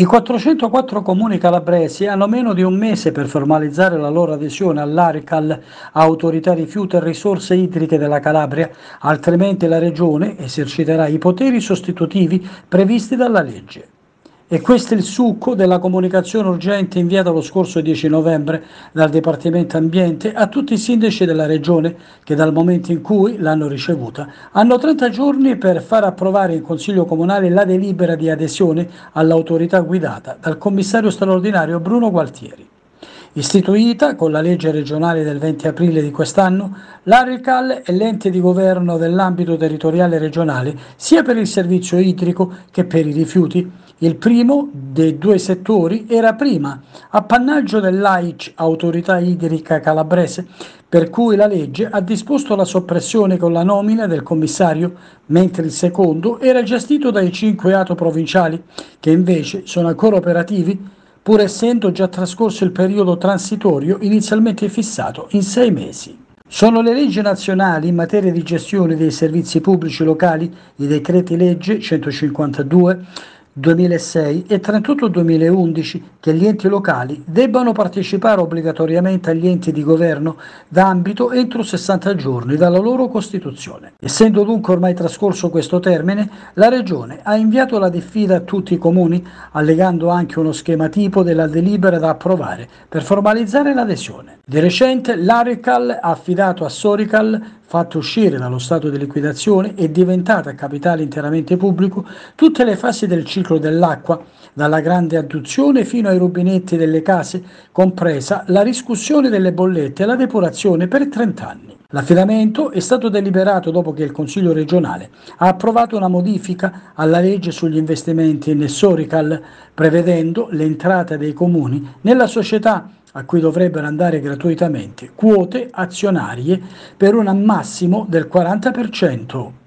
I 404 comuni calabresi hanno meno di un mese per formalizzare la loro adesione all'ARICAL, Autorità Rifiuti e Risorse Idriche della Calabria, altrimenti la Regione eserciterà i poteri sostitutivi previsti dalla legge. E questo è il succo della comunicazione urgente inviata lo scorso 10 novembre dal Dipartimento Ambiente a tutti i sindaci della Regione che dal momento in cui l'hanno ricevuta hanno 30 giorni per far approvare in Consiglio Comunale la delibera di adesione all'autorità guidata dal commissario straordinario Bruno Gualtieri. Istituita con la legge regionale del 20 aprile di quest'anno, l'Arical è l'ente di governo dell'ambito territoriale regionale sia per il servizio idrico che per i rifiuti. Il primo dei due settori era prima appannaggio dell'AIC, Autorità Idrica Calabrese, per cui la legge ha disposto la soppressione con la nomina del commissario, mentre il secondo era gestito dai cinque ato provinciali, che invece sono ancora operativi pur essendo già trascorso il periodo transitorio inizialmente fissato in sei mesi. Sono le leggi nazionali in materia di gestione dei servizi pubblici locali, i decreti legge 152, 2006 e 38 2011 che gli enti locali debbano partecipare obbligatoriamente agli enti di governo d'ambito entro 60 giorni dalla loro costituzione. Essendo dunque ormai trascorso questo termine, la Regione ha inviato la diffida a tutti i comuni, allegando anche uno schema tipo della delibera da approvare per formalizzare l'adesione. Di recente l'Arical ha affidato a Sorical fatta uscire dallo stato di liquidazione e diventata capitale interamente pubblico tutte le fasi del ciclo dell'acqua, dalla grande adduzione fino ai rubinetti delle case, compresa la riscussione delle bollette e la depurazione per 30 anni. L'affidamento è stato deliberato dopo che il Consiglio regionale ha approvato una modifica alla legge sugli investimenti in Sorical, prevedendo l'entrata dei comuni nella società a cui dovrebbero andare gratuitamente, quote azionarie per un massimo del 40%.